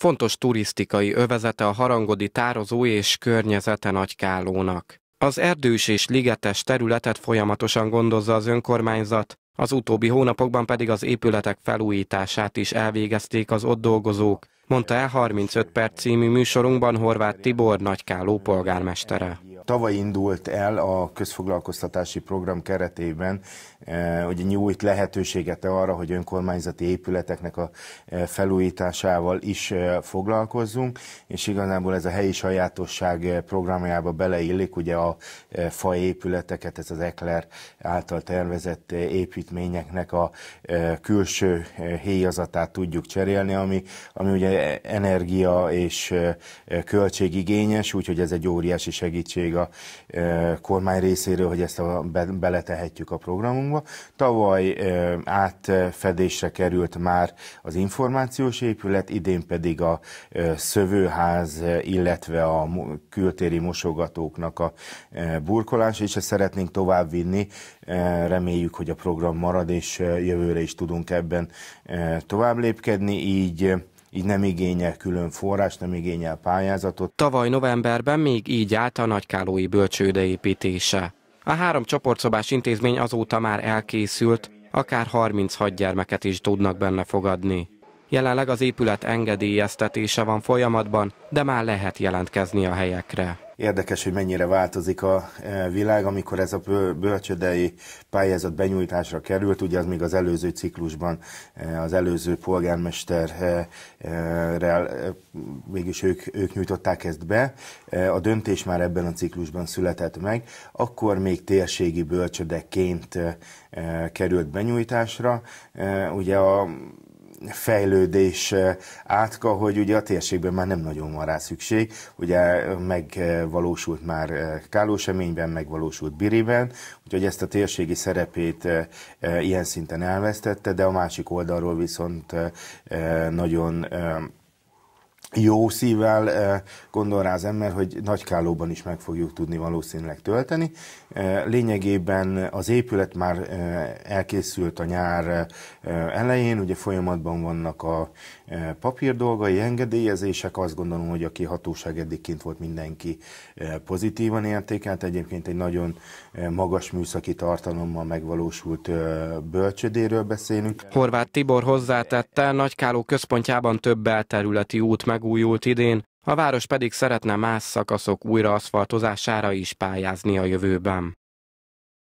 Fontos turisztikai övezete a harangodi tározó és környezete Nagykálónak. Az erdős és ligetes területet folyamatosan gondozza az önkormányzat, az utóbbi hónapokban pedig az épületek felújítását is elvégezték az ott dolgozók, mondta el 35 perc című műsorunkban Horváth Tibor nagykáló polgármestere. Tavaly indult el a közfoglalkoztatási program keretében, hogy eh, nyújt lehetőséget arra, hogy önkormányzati épületeknek a eh, felújításával is eh, foglalkozzunk, és igazából ez a helyi sajátosság programjába beleillik, ugye a faépületeket, ez az Ekler által tervezett építményeknek a külső héjazatát tudjuk cserélni, ami, ami ugye energia és költségigényes, úgyhogy ez egy óriási segítség a kormány részéről, hogy ezt a, be, beletehetjük a programunkba. Tavaly átfedésre került már az információs épület, idén pedig a szövőház, illetve a kültéri mosogatóknak a burkolás, és ezt szeretnénk továbbvinni. Reméljük, hogy a program marad, és jövőre is tudunk ebben tovább lépkedni, így így nem igényel külön forrás, nem igényel pályázatot. Tavaly novemberben még így állt a nagykálói bölcsőde építése. A három csoportszobás intézmény azóta már elkészült, akár 36 gyermeket is tudnak benne fogadni. Jelenleg az épület engedélyeztetése van folyamatban, de már lehet jelentkezni a helyekre. Érdekes, hogy mennyire változik a e, világ, amikor ez a bölcsödei pályázat benyújtásra került, ugye az még az előző ciklusban e, az előző polgármesterrel e, mégis ők, ők nyújtották ezt be. A döntés már ebben a ciklusban született meg, akkor még térségi bölcsödeként került benyújtásra. Ugye a fejlődés eh, átka, hogy ugye a térségben már nem nagyon van rá szükség. Ugye eh, megvalósult már eh, Kálóseményben, megvalósult Biriben, úgyhogy ezt a térségi szerepét ilyen szinten elvesztette, de a másik oldalról viszont nagyon jó szívvel eh, gondol rá az ember, hogy Nagykálóban is meg fogjuk tudni valószínűleg tölteni. Eh, lényegében az épület már eh, elkészült a nyár elején, ugye folyamatban vannak a papír dolgai, engedélyezések, azt gondolom, hogy aki hatóság eddig kint volt, mindenki pozitívan értékelt. Egyébként egy nagyon magas műszaki tartalommal megvalósult bölcsödéről beszélünk. Horváth Tibor hozzátette, Nagykáló központjában több belterületi út meg megújult idén, a város pedig szeretne más szakaszok aszfaltozására is pályázni a jövőben.